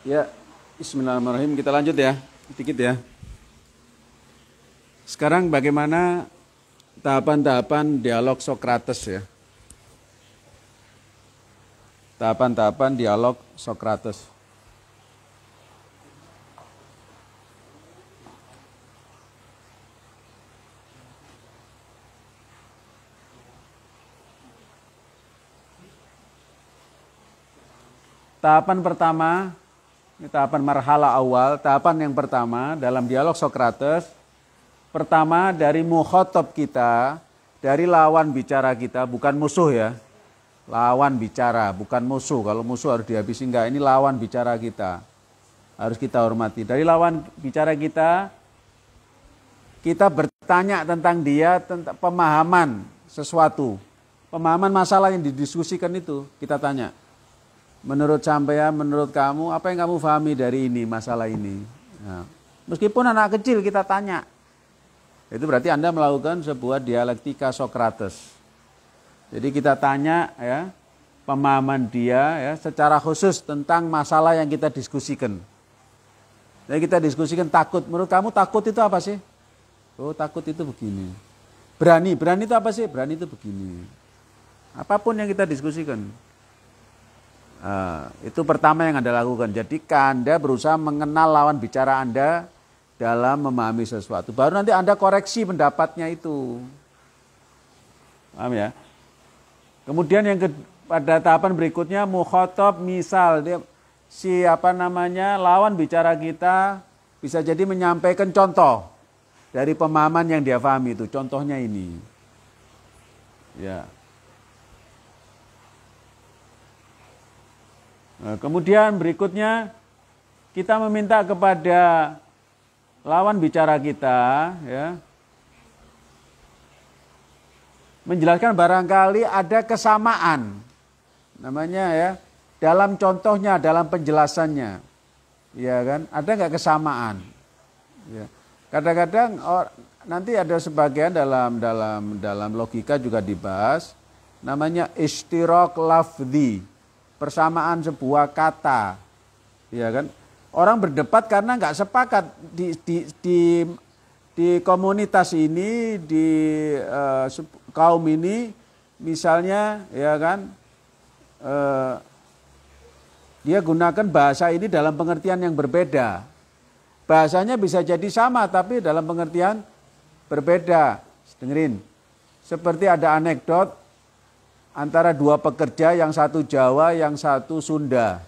Ya, bismillahirrahmanirrahim. Kita lanjut ya, sedikit ya. Sekarang bagaimana tahapan-tahapan dialog Sokrates ya? Tahapan-tahapan dialog Sokrates. Tahapan pertama ini tahapan marhala awal, tahapan yang pertama dalam dialog Sokrates. Pertama dari mukhotob kita, dari lawan bicara kita, bukan musuh ya. Lawan bicara, bukan musuh. Kalau musuh harus dihabisi, enggak. Ini lawan bicara kita. Harus kita hormati. Dari lawan bicara kita, kita bertanya tentang dia, tentang pemahaman sesuatu. Pemahaman masalah yang didiskusikan itu, kita tanya. Menurut sampean, menurut kamu, apa yang kamu pahami dari ini, masalah ini? Nah, meskipun anak kecil kita tanya, itu berarti Anda melakukan sebuah dialektika Sokrates. Jadi kita tanya ya, pemahaman dia ya secara khusus tentang masalah yang kita diskusikan. Jadi kita diskusikan takut. Menurut kamu takut itu apa sih? Oh, takut itu begini. Berani, berani itu apa sih? Berani itu begini. Apapun yang kita diskusikan. Nah, itu pertama yang Anda lakukan. Jadi Anda berusaha mengenal lawan bicara Anda dalam memahami sesuatu. Baru nanti Anda koreksi pendapatnya itu. Paham ya? Kemudian yang ke, pada tahapan berikutnya mukhotob misal dia si apa namanya lawan bicara kita bisa jadi menyampaikan contoh dari pemahaman yang dia pahami itu. Contohnya ini. Ya. Eh, kemudian berikutnya kita meminta kepada lawan bicara kita ya menjelaskan barangkali ada kesamaan namanya ya dalam contohnya dalam penjelasannya ya kan ada nggak kesamaan ya kadang-kadang or, nanti ada sebagian dalam dalam dalam logika juga dibahas namanya istirok lafzi persamaan sebuah kata, ya kan? Orang berdebat karena nggak sepakat di, di, di di komunitas ini di uh, kaum ini misalnya ya kan uh, dia gunakan bahasa ini dalam pengertian yang berbeda bahasanya bisa jadi sama tapi dalam pengertian berbeda dengerin seperti ada anekdot antara dua pekerja yang satu Jawa yang satu Sunda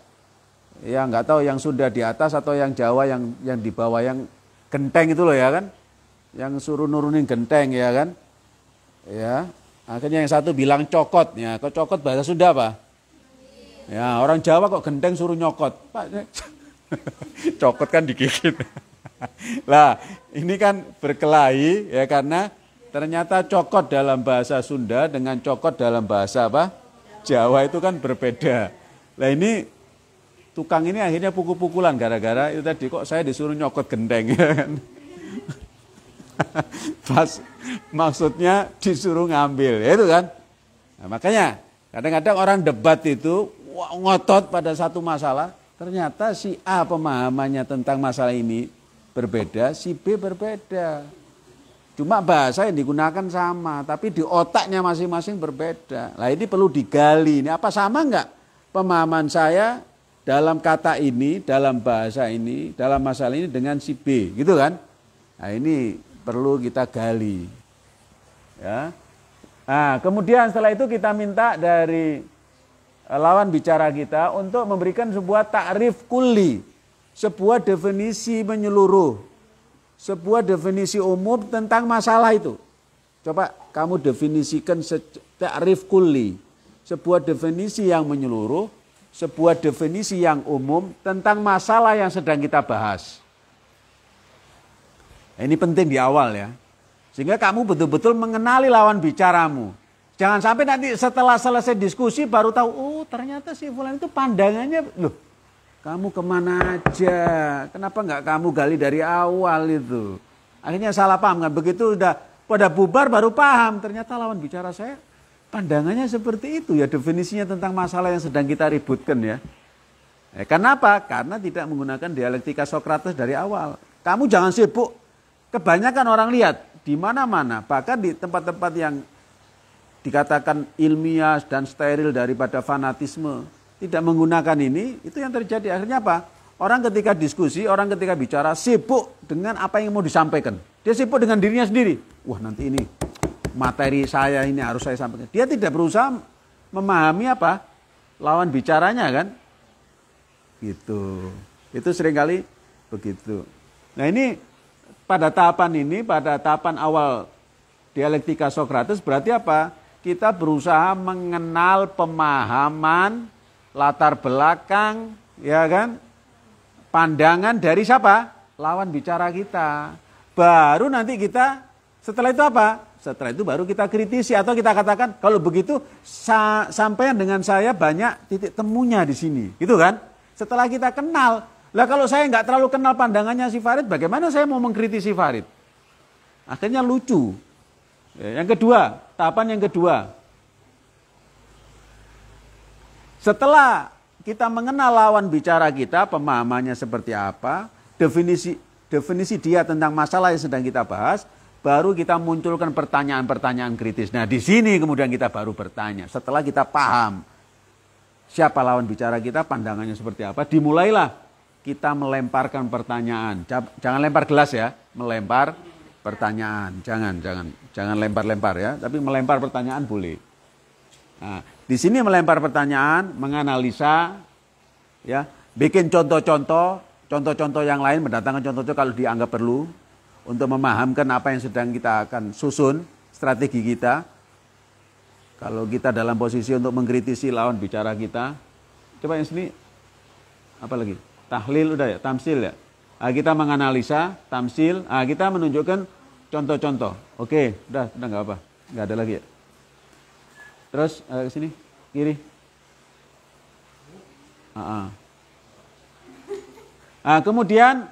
ya nggak tahu yang Sunda di atas atau yang Jawa yang yang di bawah yang genteng itu loh ya kan yang suruh nurunin genteng ya kan ya akhirnya yang satu bilang cokot ya kok cokot bahasa Sunda apa ya orang Jawa kok genteng suruh nyokot pak cokot kan digigit lah ini kan berkelahi ya karena Ternyata cokot dalam bahasa Sunda dengan cokot dalam bahasa apa? Jawa itu kan berbeda. Nah ini tukang ini akhirnya pukul-pukulan gara-gara itu tadi kok saya disuruh nyokot gendeng. Ya kan? Pas maksudnya disuruh ngambil, ya itu kan. Nah, makanya kadang-kadang orang debat itu ngotot pada satu masalah, ternyata si A pemahamannya tentang masalah ini berbeda, si B berbeda. Cuma bahasa yang digunakan sama, tapi di otaknya masing-masing berbeda. Nah ini perlu digali, ini apa sama enggak pemahaman saya dalam kata ini, dalam bahasa ini, dalam masalah ini dengan si B, gitu kan? Nah ini perlu kita gali. Ya. Nah, kemudian setelah itu kita minta dari eh, lawan bicara kita untuk memberikan sebuah takrif kuli, sebuah definisi menyeluruh sebuah definisi umum tentang masalah itu. Coba kamu definisikan ta'rif kulli, sebuah definisi yang menyeluruh, sebuah definisi yang umum tentang masalah yang sedang kita bahas. Nah, ini penting di awal ya. Sehingga kamu betul-betul mengenali lawan bicaramu. Jangan sampai nanti setelah selesai diskusi baru tahu, oh ternyata si Fulan itu pandangannya, loh kamu kemana aja? Kenapa nggak kamu gali dari awal itu? Akhirnya salah paham kan. Begitu udah pada bubar baru paham. Ternyata lawan bicara saya pandangannya seperti itu ya. Definisinya tentang masalah yang sedang kita ributkan ya. Eh, kenapa? Karena tidak menggunakan dialektika Sokrates dari awal. Kamu jangan sibuk. Kebanyakan orang lihat di mana-mana. Bahkan di tempat-tempat yang dikatakan ilmiah dan steril daripada fanatisme tidak menggunakan ini, itu yang terjadi. Akhirnya apa? Orang ketika diskusi, orang ketika bicara sibuk dengan apa yang mau disampaikan. Dia sibuk dengan dirinya sendiri. Wah nanti ini materi saya ini harus saya sampaikan. Dia tidak berusaha memahami apa lawan bicaranya kan. Gitu. Itu seringkali begitu. Nah ini pada tahapan ini, pada tahapan awal dialektika Sokrates berarti apa? Kita berusaha mengenal pemahaman latar belakang, ya kan? Pandangan dari siapa? Lawan bicara kita. Baru nanti kita setelah itu apa? Setelah itu baru kita kritisi atau kita katakan kalau begitu sa sampean dengan saya banyak titik temunya di sini, gitu kan? Setelah kita kenal, lah kalau saya nggak terlalu kenal pandangannya si Farid, bagaimana saya mau mengkritisi Farid? Akhirnya lucu. Ya, yang kedua, tahapan yang kedua, setelah kita mengenal lawan bicara kita, pemahamannya seperti apa, definisi definisi dia tentang masalah yang sedang kita bahas, baru kita munculkan pertanyaan-pertanyaan kritis. Nah, di sini kemudian kita baru bertanya. Setelah kita paham siapa lawan bicara kita, pandangannya seperti apa, dimulailah kita melemparkan pertanyaan. Jangan lempar gelas ya, melempar pertanyaan. Jangan, jangan, jangan lempar-lempar ya, tapi melempar pertanyaan boleh. Nah, di sini melempar pertanyaan, menganalisa, ya, bikin contoh-contoh, contoh-contoh yang lain, mendatangkan contoh-contoh kalau dianggap perlu untuk memahamkan apa yang sedang kita akan susun strategi kita. Kalau kita dalam posisi untuk mengkritisi lawan bicara kita, coba yang sini apa lagi? Tahlil udah ya, tamsil ya. Nah, kita menganalisa, tamsil, nah, kita menunjukkan contoh-contoh. Oke, udah, udah nggak apa, nggak ada lagi ya. Terus uh, sini kiri. Uh -uh. Nah, kemudian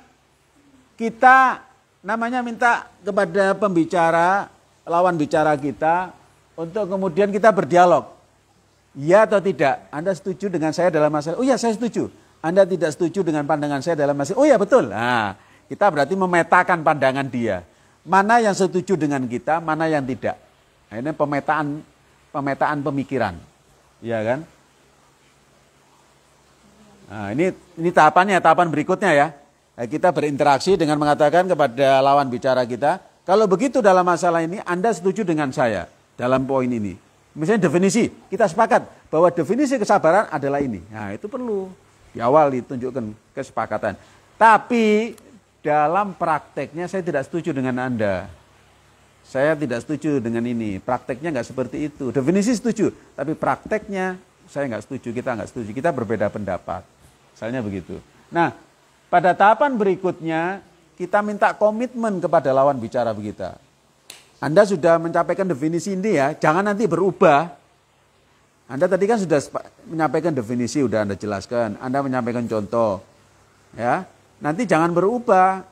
kita namanya minta kepada pembicara lawan bicara kita untuk kemudian kita berdialog. Ya atau tidak? Anda setuju dengan saya dalam masalah? Oh ya, saya setuju. Anda tidak setuju dengan pandangan saya dalam masalah? Oh ya, betul. Nah, kita berarti memetakan pandangan dia. Mana yang setuju dengan kita, mana yang tidak. Nah, ini pemetaan pemetaan pemikiran. ya kan? Nah, ini ini tahapannya, tahapan berikutnya ya. Eh, kita berinteraksi dengan mengatakan kepada lawan bicara kita, kalau begitu dalam masalah ini Anda setuju dengan saya dalam poin ini. Misalnya definisi, kita sepakat bahwa definisi kesabaran adalah ini. Nah, itu perlu di awal ditunjukkan kesepakatan. Tapi dalam prakteknya saya tidak setuju dengan Anda. Saya tidak setuju dengan ini. Prakteknya nggak seperti itu. Definisi setuju, tapi prakteknya saya nggak setuju. Kita nggak setuju. Kita berbeda pendapat. Misalnya begitu. Nah, pada tahapan berikutnya kita minta komitmen kepada lawan bicara kita. Anda sudah mencapaikan definisi ini ya, jangan nanti berubah. Anda tadi kan sudah menyampaikan definisi, sudah Anda jelaskan. Anda menyampaikan contoh. Ya, nanti jangan berubah.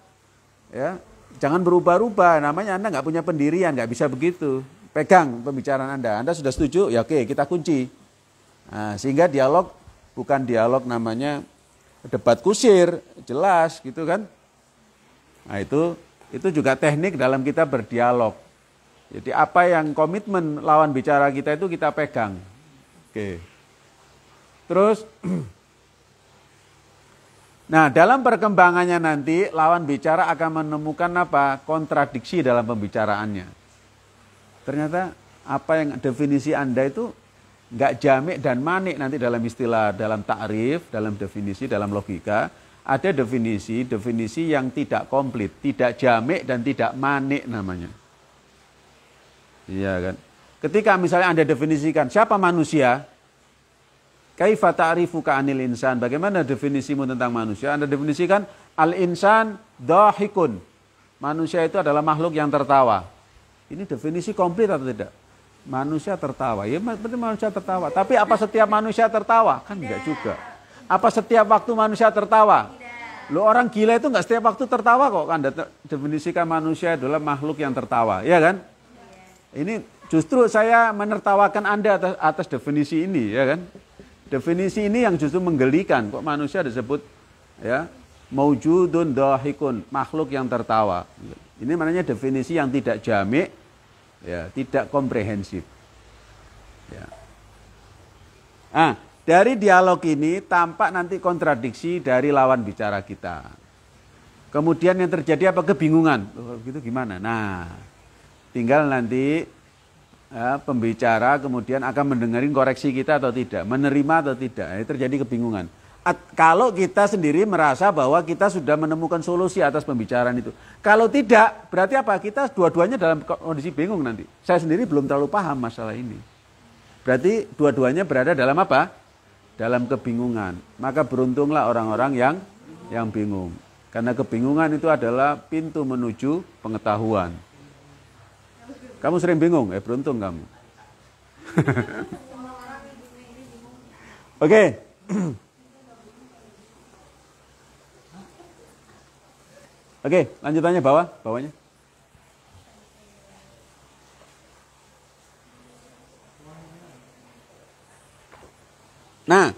Ya, Jangan berubah-ubah, namanya Anda nggak punya pendirian, nggak bisa begitu. Pegang pembicaraan Anda, Anda sudah setuju, ya oke kita kunci. Nah, sehingga dialog bukan dialog namanya debat kusir, jelas gitu kan. Nah itu itu juga teknik dalam kita berdialog. Jadi apa yang komitmen lawan bicara kita itu kita pegang. Oke. Terus Nah, dalam perkembangannya nanti lawan bicara akan menemukan apa? kontradiksi dalam pembicaraannya. Ternyata apa yang definisi Anda itu nggak jamik dan manik nanti dalam istilah, dalam takrif, dalam definisi, dalam logika. Ada definisi, definisi yang tidak komplit, tidak jamik dan tidak manik namanya. Iya kan? Ketika misalnya Anda definisikan siapa manusia, Kaifa ta'rifuka anil insan? Bagaimana definisimu tentang manusia? Anda definisikan al insan dahikun. Manusia itu adalah makhluk yang tertawa. Ini definisi komplit atau tidak? Manusia tertawa. Ya berarti manusia tertawa. Tapi apa setiap manusia tertawa? Kan enggak juga. Apa setiap waktu manusia tertawa? Lo orang gila itu enggak setiap waktu tertawa kok. Anda definisikan manusia adalah makhluk yang tertawa, ya kan? Ini justru saya menertawakan Anda atas, atas definisi ini, ya kan? Definisi ini yang justru menggelikan. Kok manusia disebut ya maujudun dahikun, makhluk yang tertawa. Ini maknanya definisi yang tidak jamik, ya, tidak komprehensif. Ya. Ah, dari dialog ini tampak nanti kontradiksi dari lawan bicara kita. Kemudian yang terjadi apa kebingungan? Oh, gitu gimana? Nah, tinggal nanti ya, pembicara kemudian akan mendengarin koreksi kita atau tidak, menerima atau tidak. Ini terjadi kebingungan. At, kalau kita sendiri merasa bahwa kita sudah menemukan solusi atas pembicaraan itu. Kalau tidak, berarti apa? Kita dua-duanya dalam kondisi bingung nanti. Saya sendiri belum terlalu paham masalah ini. Berarti dua-duanya berada dalam apa? Dalam kebingungan. Maka beruntunglah orang-orang yang yang bingung. Karena kebingungan itu adalah pintu menuju pengetahuan. Kamu sering bingung, eh beruntung kamu. Oke. Oke, lanjutannya bawah, bawahnya. Nah,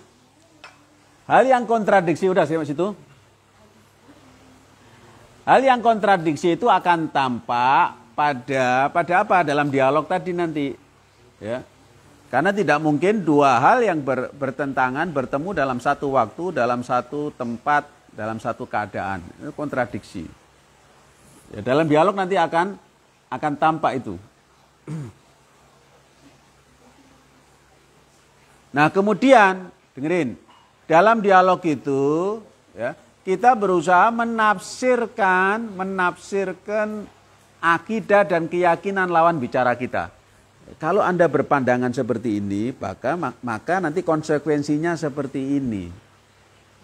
hal yang kontradiksi udah sih situ. Hal yang kontradiksi itu akan tampak pada pada apa dalam dialog tadi nanti ya karena tidak mungkin dua hal yang ber, bertentangan bertemu dalam satu waktu dalam satu tempat dalam satu keadaan itu kontradiksi ya, dalam dialog nanti akan akan tampak itu nah kemudian dengerin dalam dialog itu ya kita berusaha menafsirkan menafsirkan akidah dan keyakinan lawan bicara kita. Kalau Anda berpandangan seperti ini, maka, maka nanti konsekuensinya seperti ini.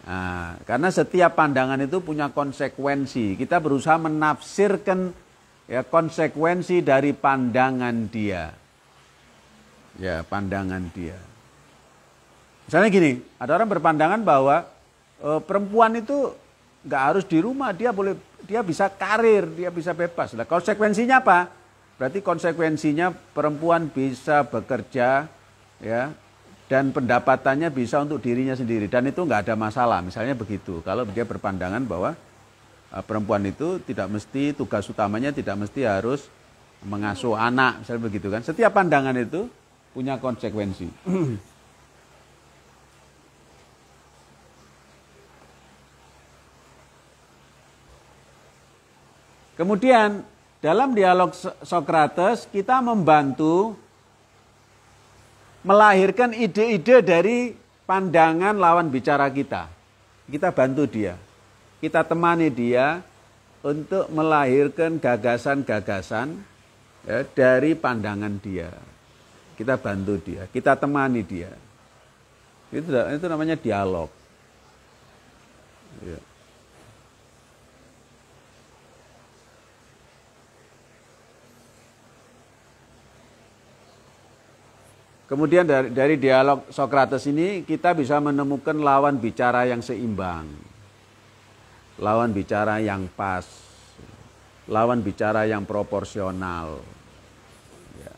Nah, karena setiap pandangan itu punya konsekuensi. Kita berusaha menafsirkan ya, konsekuensi dari pandangan dia. Ya, pandangan dia. Misalnya gini, ada orang berpandangan bahwa e, perempuan itu nggak harus di rumah, dia boleh dia bisa karir, dia bisa bebas. lah konsekuensinya apa? Berarti konsekuensinya perempuan bisa bekerja ya dan pendapatannya bisa untuk dirinya sendiri dan itu nggak ada masalah misalnya begitu kalau dia berpandangan bahwa eh, perempuan itu tidak mesti tugas utamanya tidak mesti harus mengasuh anak misalnya begitu kan setiap pandangan itu punya konsekuensi Kemudian dalam dialog Sokrates kita membantu melahirkan ide-ide dari pandangan lawan bicara kita. Kita bantu dia. Kita temani dia untuk melahirkan gagasan-gagasan ya, dari pandangan dia. Kita bantu dia, kita temani dia. Itu, itu namanya dialog. Ya. Kemudian dari, dari dialog Sokrates ini kita bisa menemukan lawan bicara yang seimbang. Lawan bicara yang pas. Lawan bicara yang proporsional. Ya.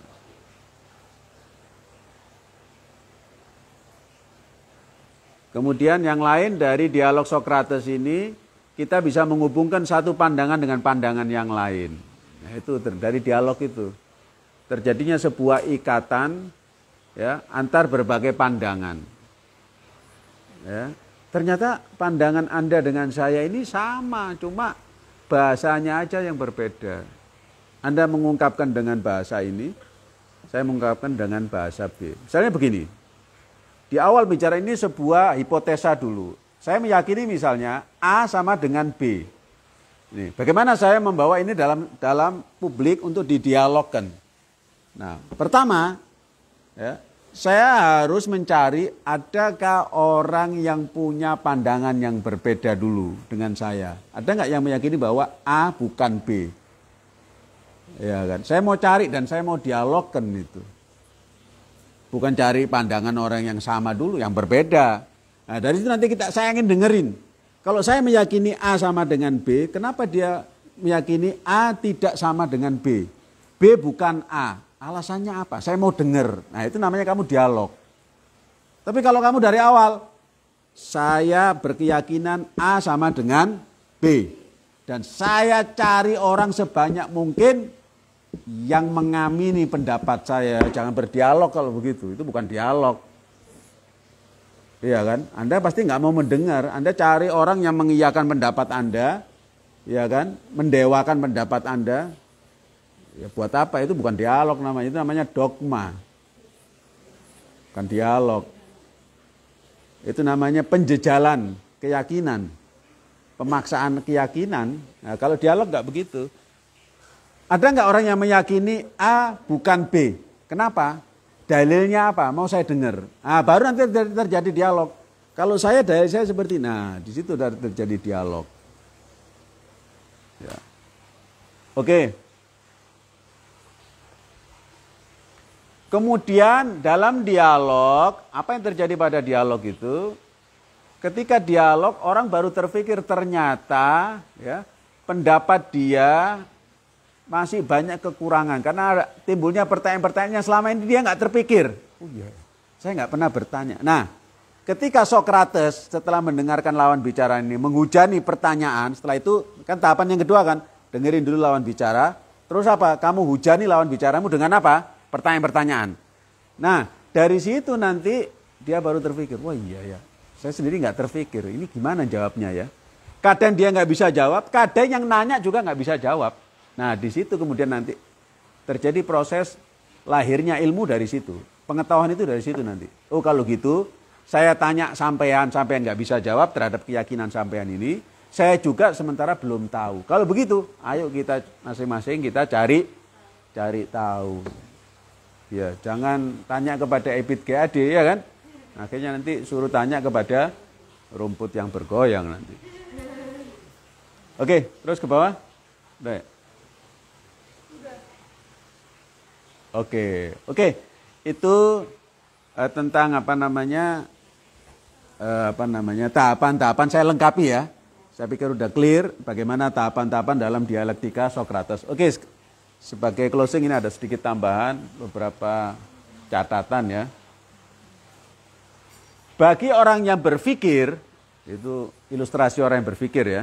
Kemudian yang lain dari dialog Sokrates ini kita bisa menghubungkan satu pandangan dengan pandangan yang lain. Nah, itu dari dialog itu. Terjadinya sebuah ikatan ya, antar berbagai pandangan. Ya. Ternyata pandangan Anda dengan saya ini sama, cuma bahasanya aja yang berbeda. Anda mengungkapkan dengan bahasa ini, saya mengungkapkan dengan bahasa B. Misalnya begini, di awal bicara ini sebuah hipotesa dulu. Saya meyakini misalnya A sama dengan B. Ini, bagaimana saya membawa ini dalam dalam publik untuk didialogkan? Nah, pertama, ya, saya harus mencari adakah orang yang punya pandangan yang berbeda dulu dengan saya. Ada nggak yang meyakini bahwa A bukan B? Ya kan. Saya mau cari dan saya mau dialogkan itu. Bukan cari pandangan orang yang sama dulu, yang berbeda. Nah, dari itu nanti kita saya ingin dengerin. Kalau saya meyakini A sama dengan B, kenapa dia meyakini A tidak sama dengan B? B bukan A. Alasannya apa? Saya mau dengar. Nah itu namanya kamu dialog. Tapi kalau kamu dari awal, saya berkeyakinan A sama dengan B. Dan saya cari orang sebanyak mungkin yang mengamini pendapat saya. Jangan berdialog kalau begitu, itu bukan dialog. Iya kan? Anda pasti nggak mau mendengar. Anda cari orang yang mengiyakan pendapat Anda, Iya kan? Mendewakan pendapat Anda, Ya buat apa? Itu bukan dialog namanya, itu namanya dogma. Bukan dialog. Itu namanya penjejalan keyakinan. Pemaksaan keyakinan. Nah, kalau dialog nggak begitu. Ada nggak orang yang meyakini A bukan B? Kenapa? Dalilnya apa? Mau saya dengar. Nah, baru nanti terjadi dialog. Kalau saya dalil saya seperti, nah di situ terjadi dialog. Ya. Oke. Okay. Kemudian dalam dialog, apa yang terjadi pada dialog itu? Ketika dialog orang baru terpikir ternyata ya pendapat dia masih banyak kekurangan karena timbulnya pertanyaan-pertanyaan yang selama ini dia nggak terpikir. Oh iya. Saya nggak pernah bertanya. Nah, ketika Sokrates setelah mendengarkan lawan bicara ini menghujani pertanyaan, setelah itu kan tahapan yang kedua kan dengerin dulu lawan bicara, terus apa? Kamu hujani lawan bicaramu dengan apa? pertanyaan-pertanyaan. Nah, dari situ nanti dia baru terpikir, wah iya ya, saya sendiri nggak terpikir, ini gimana jawabnya ya. Kadang dia nggak bisa jawab, kadang yang nanya juga nggak bisa jawab. Nah, di situ kemudian nanti terjadi proses lahirnya ilmu dari situ. Pengetahuan itu dari situ nanti. Oh kalau gitu, saya tanya sampean, sampean nggak bisa jawab terhadap keyakinan sampean ini. Saya juga sementara belum tahu. Kalau begitu, ayo kita masing-masing kita cari cari tahu. Ya, jangan tanya kepada ebit GAD ya kan? Akhirnya nanti suruh tanya kepada rumput yang bergoyang nanti. Oke, terus ke bawah. Baik. Oke, oke. Itu eh, tentang apa namanya? Eh, apa namanya? tahapan-tahapan saya lengkapi ya. Saya pikir udah clear bagaimana tahapan-tahapan dalam dialektika Socrates. Oke, sebagai closing ini ada sedikit tambahan beberapa catatan ya. Bagi orang yang berpikir, itu ilustrasi orang yang berpikir ya.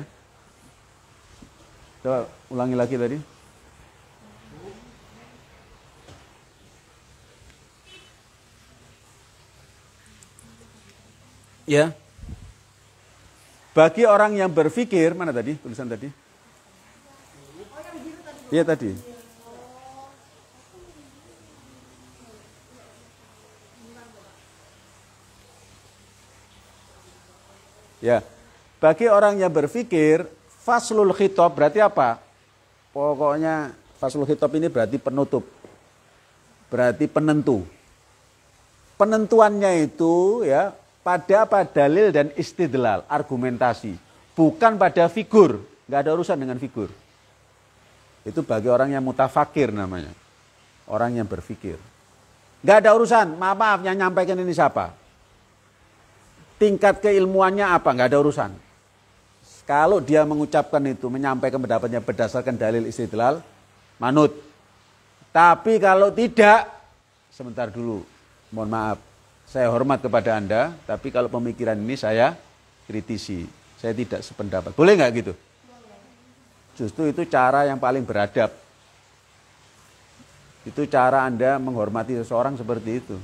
Coba ulangi lagi tadi. Ya. Bagi orang yang berpikir, mana tadi tulisan tadi? Iya tadi. Ya. Bagi orang yang berpikir faslul khitab berarti apa? Pokoknya faslul khitab ini berarti penutup. Berarti penentu. Penentuannya itu ya pada apa dalil dan istidlal, argumentasi. Bukan pada figur, nggak ada urusan dengan figur. Itu bagi orang yang mutafakir namanya. Orang yang berpikir. Nggak ada urusan, maaf, maaf yang nyampaikan ini siapa? tingkat keilmuannya apa, nggak ada urusan. Kalau dia mengucapkan itu, menyampaikan pendapatnya berdasarkan dalil istidlal, manut. Tapi kalau tidak, sebentar dulu, mohon maaf, saya hormat kepada Anda, tapi kalau pemikiran ini saya kritisi, saya tidak sependapat. Boleh nggak gitu? Justru itu cara yang paling beradab. Itu cara Anda menghormati seseorang seperti itu.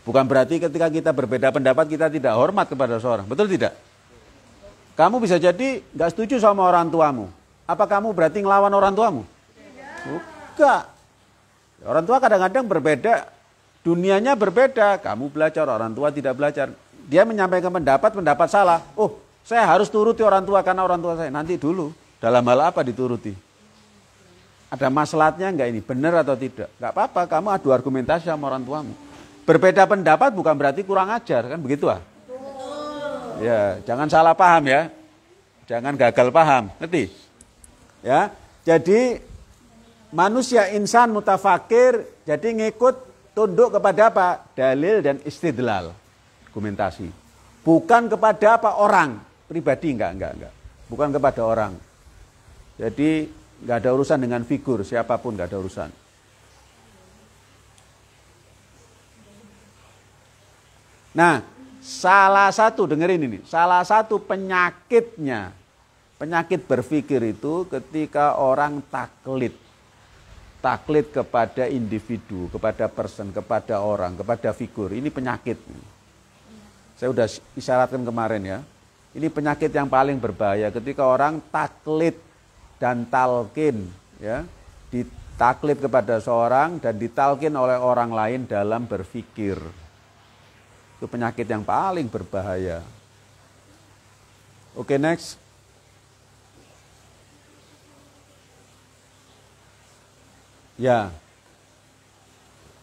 Bukan berarti ketika kita berbeda pendapat kita tidak hormat kepada seorang. Betul tidak? Kamu bisa jadi nggak setuju sama orang tuamu. Apa kamu berarti ngelawan orang tuamu? Bukan. Orang tua kadang-kadang berbeda. Dunianya berbeda. Kamu belajar, orang tua tidak belajar. Dia menyampaikan pendapat, pendapat salah. Oh, saya harus turuti orang tua karena orang tua saya. Nanti dulu. Dalam hal apa dituruti? Ada masalahnya enggak ini? Benar atau tidak? Enggak apa-apa, kamu adu argumentasi sama orang tuamu. Berbeda pendapat bukan berarti kurang ajar, kan begitu ah? Ya, jangan salah paham ya. Jangan gagal paham, ngerti? Ya. Jadi manusia insan mutafakir jadi ngikut tunduk kepada apa? Dalil dan istidlal, argumentasi. Bukan kepada apa orang, pribadi enggak, enggak, enggak. Bukan kepada orang. Jadi enggak ada urusan dengan figur siapapun enggak ada urusan. Nah, salah satu dengerin ini, salah satu penyakitnya penyakit berpikir itu ketika orang taklid taklid kepada individu, kepada person, kepada orang, kepada figur. Ini penyakit. Saya sudah isyaratkan kemarin ya. Ini penyakit yang paling berbahaya ketika orang taklid dan talkin ya. Ditaklid kepada seorang dan ditalkin oleh orang lain dalam berpikir. Itu penyakit yang paling berbahaya. Oke, okay, next. Ya.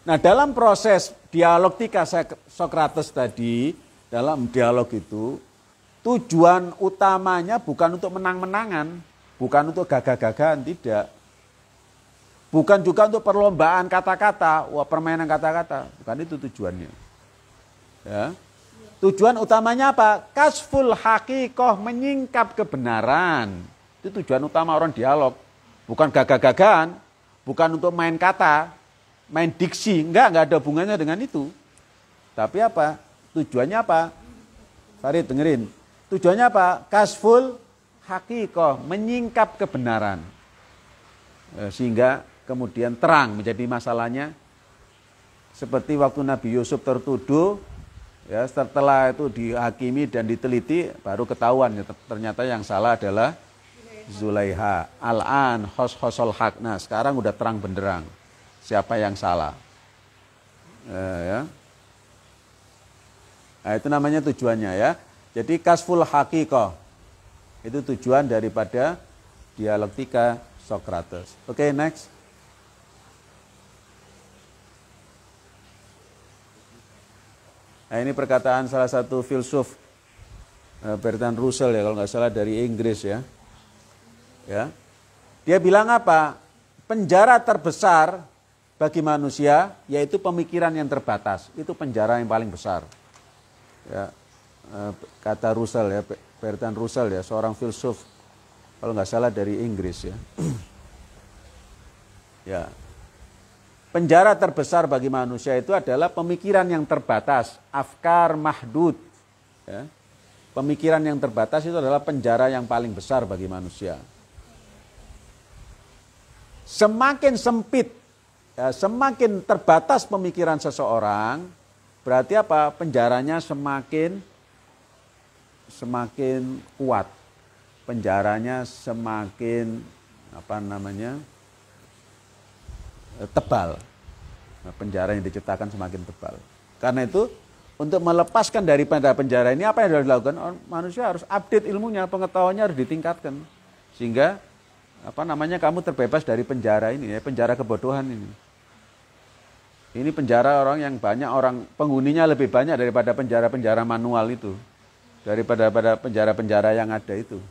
Nah, dalam proses dialog tika Sokrates tadi, dalam dialog itu, tujuan utamanya bukan untuk menang-menangan, bukan untuk gagah-gagahan, tidak. Bukan juga untuk perlombaan kata-kata, wah permainan kata-kata, bukan itu tujuannya. Ya. Tujuan utamanya apa? Kasful hakikoh, menyingkap kebenaran. Itu tujuan utama orang dialog. Bukan gagah-gagahan, bukan untuk main kata, main diksi. Enggak, enggak ada hubungannya dengan itu. Tapi apa? Tujuannya apa? Farid dengerin. Tujuannya apa? Kasful hakikoh, menyingkap kebenaran. Eh, sehingga kemudian terang menjadi masalahnya. Seperti waktu Nabi Yusuf tertuduh, Ya, setelah itu dihakimi dan diteliti baru ketahuan ya, ternyata yang salah adalah Zulaiha. Al-an hos hosol hak. Nah, sekarang udah terang benderang siapa yang salah. Eh, ya. Nah, itu namanya tujuannya ya. Jadi kasful hakikoh itu tujuan daripada dialektika Socrates. Oke, okay, next. Nah ini perkataan salah satu filsuf eh, Bertrand Russell ya kalau nggak salah dari Inggris ya. Ya. Dia bilang apa? Penjara terbesar bagi manusia yaitu pemikiran yang terbatas. Itu penjara yang paling besar. Ya. Eh, kata Russell ya, Bertrand Russell ya, seorang filsuf kalau nggak salah dari Inggris ya. ya, Penjara terbesar bagi manusia itu adalah pemikiran yang terbatas, afkar mahdud. Ya. Pemikiran yang terbatas itu adalah penjara yang paling besar bagi manusia. Semakin sempit, ya, semakin terbatas pemikiran seseorang, berarti apa? Penjaranya semakin semakin kuat. Penjaranya semakin apa namanya? tebal. Nah, penjara yang diciptakan semakin tebal. Karena itu untuk melepaskan dari penjara ini apa yang harus dilakukan? Oh, manusia harus update ilmunya, pengetahuannya harus ditingkatkan sehingga apa namanya kamu terbebas dari penjara ini ya, penjara kebodohan ini. Ini penjara orang yang banyak orang penghuninya lebih banyak daripada penjara-penjara manual itu. Daripada pada penjara-penjara yang ada itu.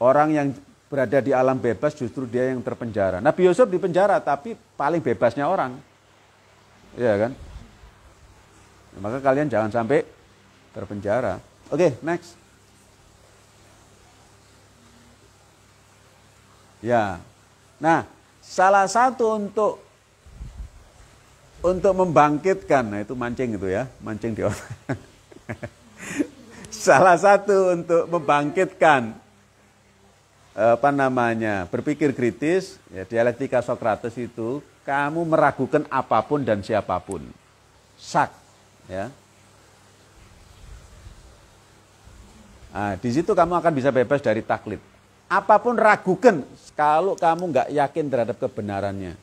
Orang yang berada di alam bebas justru dia yang terpenjara. Nabi Yusuf di penjara tapi paling bebasnya orang. Iya kan? Ya, maka kalian jangan sampai terpenjara. Oke, okay, next. Ya. Nah, salah satu untuk untuk membangkitkan, nah itu mancing itu ya, mancing di otak. salah satu untuk membangkitkan apa namanya berpikir kritis ya dialektika Sokrates itu kamu meragukan apapun dan siapapun sak ya nah, di situ kamu akan bisa bebas dari taklid apapun ragukan kalau kamu nggak yakin terhadap kebenarannya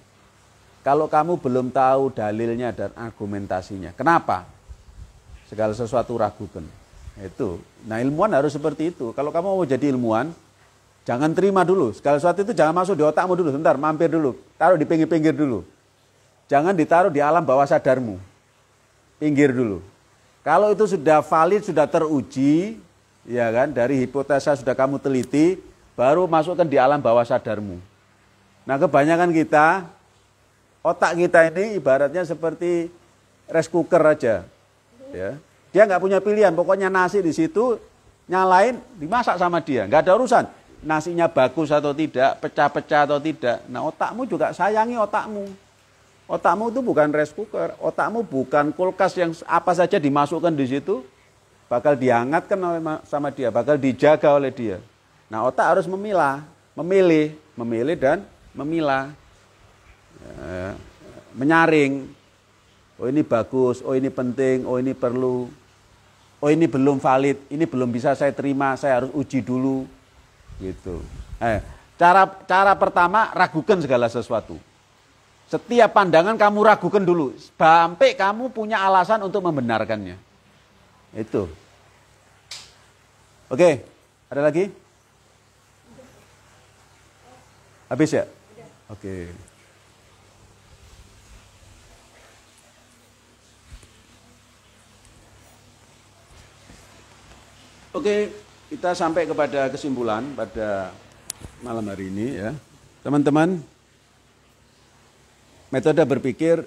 kalau kamu belum tahu dalilnya dan argumentasinya kenapa segala sesuatu ragukan itu nah ilmuwan harus seperti itu kalau kamu mau jadi ilmuwan Jangan terima dulu. Segala sesuatu itu jangan masuk di otakmu dulu. Sebentar, mampir dulu. Taruh di pinggir-pinggir dulu. Jangan ditaruh di alam bawah sadarmu. Pinggir dulu. Kalau itu sudah valid, sudah teruji, ya kan, dari hipotesa sudah kamu teliti, baru masukkan di alam bawah sadarmu. Nah, kebanyakan kita otak kita ini ibaratnya seperti rice cooker aja. Ya. Dia nggak punya pilihan, pokoknya nasi di situ nyalain dimasak sama dia, nggak ada urusan nasinya bagus atau tidak, pecah-pecah atau tidak. Nah otakmu juga sayangi otakmu. Otakmu itu bukan rice cooker, otakmu bukan kulkas yang apa saja dimasukkan di situ, bakal dihangatkan oleh sama dia, bakal dijaga oleh dia. Nah otak harus memilah, memilih, memilih dan memilah, ya, menyaring. Oh ini bagus, oh ini penting, oh ini perlu, oh ini belum valid, ini belum bisa saya terima, saya harus uji dulu. Gitu. Eh, cara cara pertama ragukan segala sesuatu. Setiap pandangan kamu ragukan dulu sampai kamu punya alasan untuk membenarkannya. Itu. Oke, ada lagi? Habis ya? Oke. Oke, kita sampai kepada kesimpulan pada malam hari ini ya. Teman-teman, metode berpikir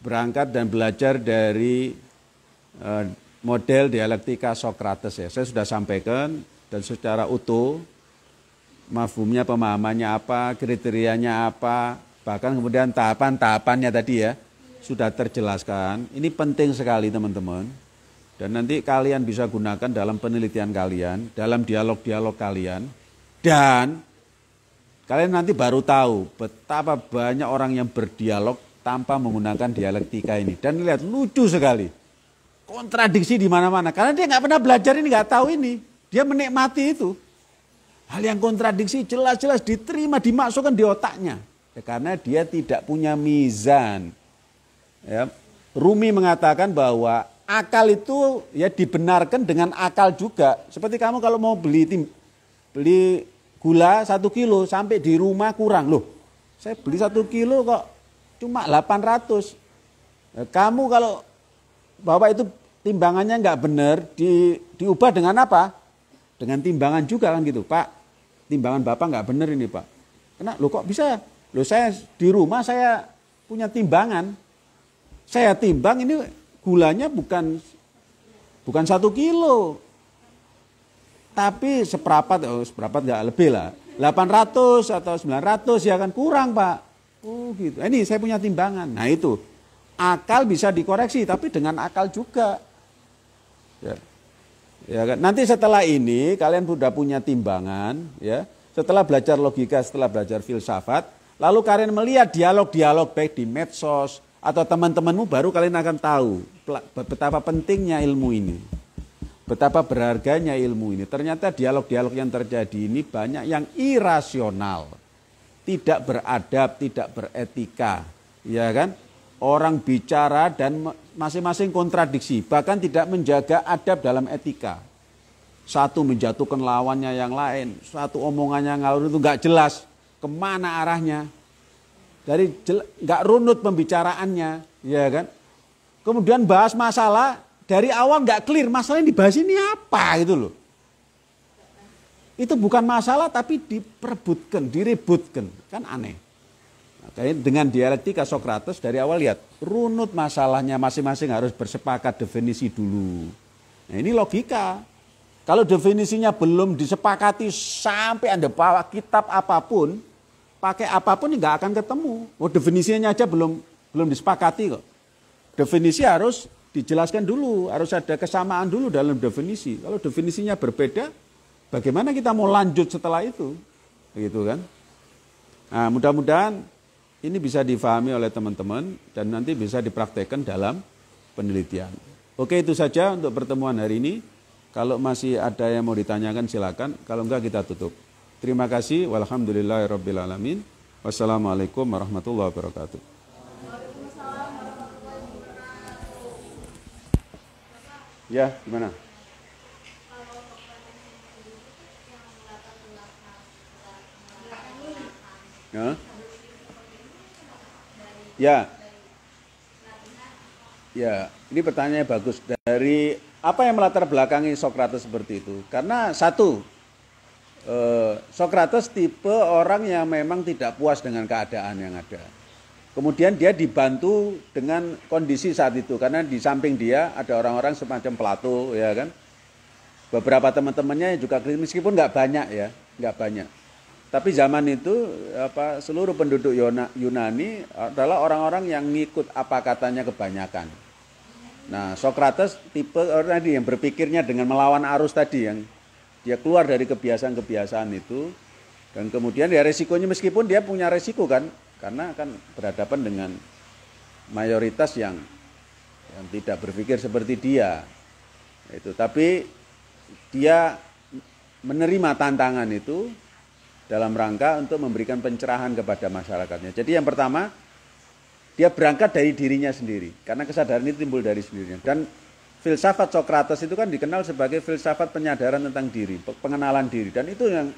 berangkat dan belajar dari eh, model dialektika Socrates ya. Saya sudah sampaikan dan secara utuh mafumnya pemahamannya apa, kriterianya apa, bahkan kemudian tahapan-tahapannya tadi ya sudah terjelaskan. Ini penting sekali teman-teman dan nanti kalian bisa gunakan dalam penelitian kalian, dalam dialog-dialog kalian. Dan kalian nanti baru tahu betapa banyak orang yang berdialog tanpa menggunakan dialektika ini. Dan lihat lucu sekali. Kontradiksi di mana-mana. Karena dia nggak pernah belajar ini, nggak tahu ini. Dia menikmati itu. Hal yang kontradiksi jelas-jelas diterima, dimasukkan di otaknya. Ya, karena dia tidak punya mizan. Ya, Rumi mengatakan bahwa akal itu ya dibenarkan dengan akal juga. Seperti kamu kalau mau beli tim, beli gula satu kilo sampai di rumah kurang loh. Saya beli satu kilo kok cuma 800. Nah, kamu kalau bapak itu timbangannya nggak benar di, diubah dengan apa? Dengan timbangan juga kan gitu pak. Timbangan bapak nggak benar ini pak. Kena lo kok bisa? Lo saya di rumah saya punya timbangan. Saya timbang ini gulanya bukan bukan satu kilo, tapi seperapat, oh seperapat nggak lebih lah, 800 atau 900 ya kan kurang pak. Oh gitu. ini saya punya timbangan. Nah itu akal bisa dikoreksi, tapi dengan akal juga. Ya. Ya kan? Nanti setelah ini kalian sudah punya timbangan, ya. Setelah belajar logika, setelah belajar filsafat, lalu kalian melihat dialog-dialog baik di medsos, atau teman-temanmu baru kalian akan tahu betapa pentingnya ilmu ini. Betapa berharganya ilmu ini. Ternyata dialog-dialog yang terjadi ini banyak yang irasional. Tidak beradab, tidak beretika, ya kan? Orang bicara dan masing-masing kontradiksi, bahkan tidak menjaga adab dalam etika. Satu menjatuhkan lawannya yang lain, satu omongannya ngalur itu nggak jelas kemana arahnya, dari nggak runut pembicaraannya, ya kan? Kemudian bahas masalah dari awal nggak clear masalah yang dibahas ini apa gitu loh. Itu bukan masalah tapi diperebutkan, direbutkan, kan aneh. Makanya nah, dengan dialektika Sokrates dari awal lihat runut masalahnya masing-masing harus bersepakat definisi dulu. Nah, ini logika. Kalau definisinya belum disepakati sampai Anda bawa kitab apapun, pakai apapun nggak akan ketemu. Oh definisinya aja belum belum disepakati kok. Definisi harus dijelaskan dulu, harus ada kesamaan dulu dalam definisi. Kalau definisinya berbeda, bagaimana kita mau lanjut setelah itu? Begitu kan? Nah, mudah-mudahan ini bisa difahami oleh teman-teman dan nanti bisa dipraktekkan dalam penelitian. Oke, itu saja untuk pertemuan hari ini. Kalau masih ada yang mau ditanyakan silakan, kalau enggak kita tutup. Terima kasih. Walhamdulillahirrabbilalamin. Wassalamualaikum warahmatullahi wabarakatuh. Ya, gimana? Ya. Ya. Ya, ini pertanyaannya bagus. Dari apa yang melatar belakangi Sokrates seperti itu? Karena satu, Eh, Sokrates tipe orang yang memang tidak puas dengan keadaan yang ada. Kemudian dia dibantu dengan kondisi saat itu karena di samping dia ada orang-orang semacam Plato ya kan. Beberapa teman-temannya juga meskipun nggak banyak ya, nggak banyak. Tapi zaman itu apa seluruh penduduk Yunani adalah orang-orang yang ngikut apa katanya kebanyakan. Nah, Sokrates tipe orang tadi yang berpikirnya dengan melawan arus tadi yang dia keluar dari kebiasaan-kebiasaan itu dan kemudian ya resikonya meskipun dia punya resiko kan karena akan berhadapan dengan mayoritas yang yang tidak berpikir seperti dia itu tapi dia menerima tantangan itu dalam rangka untuk memberikan pencerahan kepada masyarakatnya jadi yang pertama dia berangkat dari dirinya sendiri karena kesadaran itu timbul dari sendirinya dan filsafat Socrates itu kan dikenal sebagai filsafat penyadaran tentang diri, pengenalan diri dan itu yang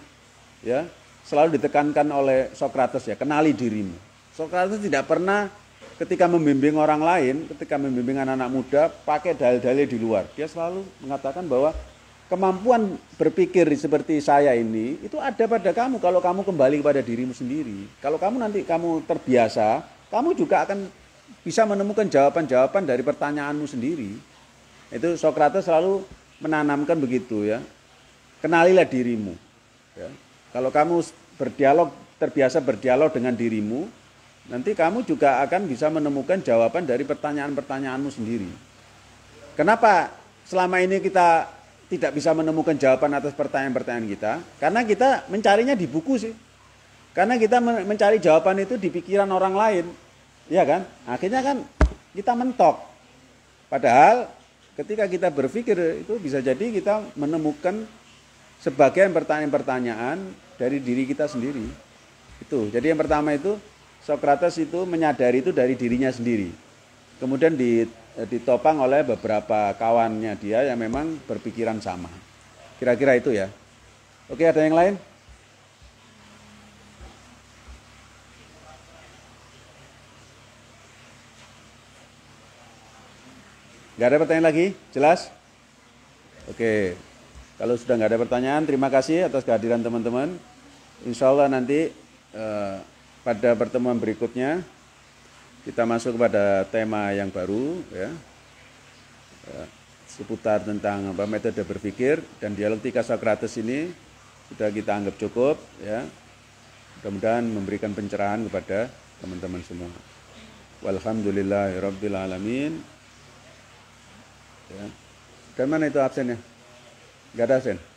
ya selalu ditekankan oleh Socrates ya, kenali dirimu. Socrates tidak pernah ketika membimbing orang lain, ketika membimbing anak-anak muda pakai dalil-dalil di luar. Dia selalu mengatakan bahwa kemampuan berpikir seperti saya ini itu ada pada kamu kalau kamu kembali kepada dirimu sendiri. Kalau kamu nanti kamu terbiasa, kamu juga akan bisa menemukan jawaban-jawaban dari pertanyaanmu sendiri itu Sokrates selalu menanamkan begitu ya. Kenalilah dirimu. Ya. Kalau kamu berdialog terbiasa berdialog dengan dirimu, nanti kamu juga akan bisa menemukan jawaban dari pertanyaan-pertanyaanmu sendiri. Kenapa selama ini kita tidak bisa menemukan jawaban atas pertanyaan-pertanyaan kita? Karena kita mencarinya di buku sih. Karena kita mencari jawaban itu di pikiran orang lain. ya kan? Akhirnya kan kita mentok. Padahal ketika kita berpikir itu bisa jadi kita menemukan sebagian pertanyaan-pertanyaan dari diri kita sendiri. Itu. Jadi yang pertama itu Socrates itu menyadari itu dari dirinya sendiri. Kemudian eh, ditopang oleh beberapa kawannya dia yang memang berpikiran sama. Kira-kira itu ya. Oke, ada yang lain? Gak ada pertanyaan lagi? Jelas? Oke. Kalau sudah nggak ada pertanyaan, terima kasih atas kehadiran teman-teman. Insya Allah nanti eh, pada pertemuan berikutnya kita masuk kepada tema yang baru, ya, eh, seputar tentang apa metode berpikir dan dialektika Socrates ini sudah kita anggap cukup, ya. Mudah-mudahan memberikan pencerahan kepada teman-teman semua. Walhamdulillahirobbilalamin. alamin ya. dan mana itu absennya Gak ada absen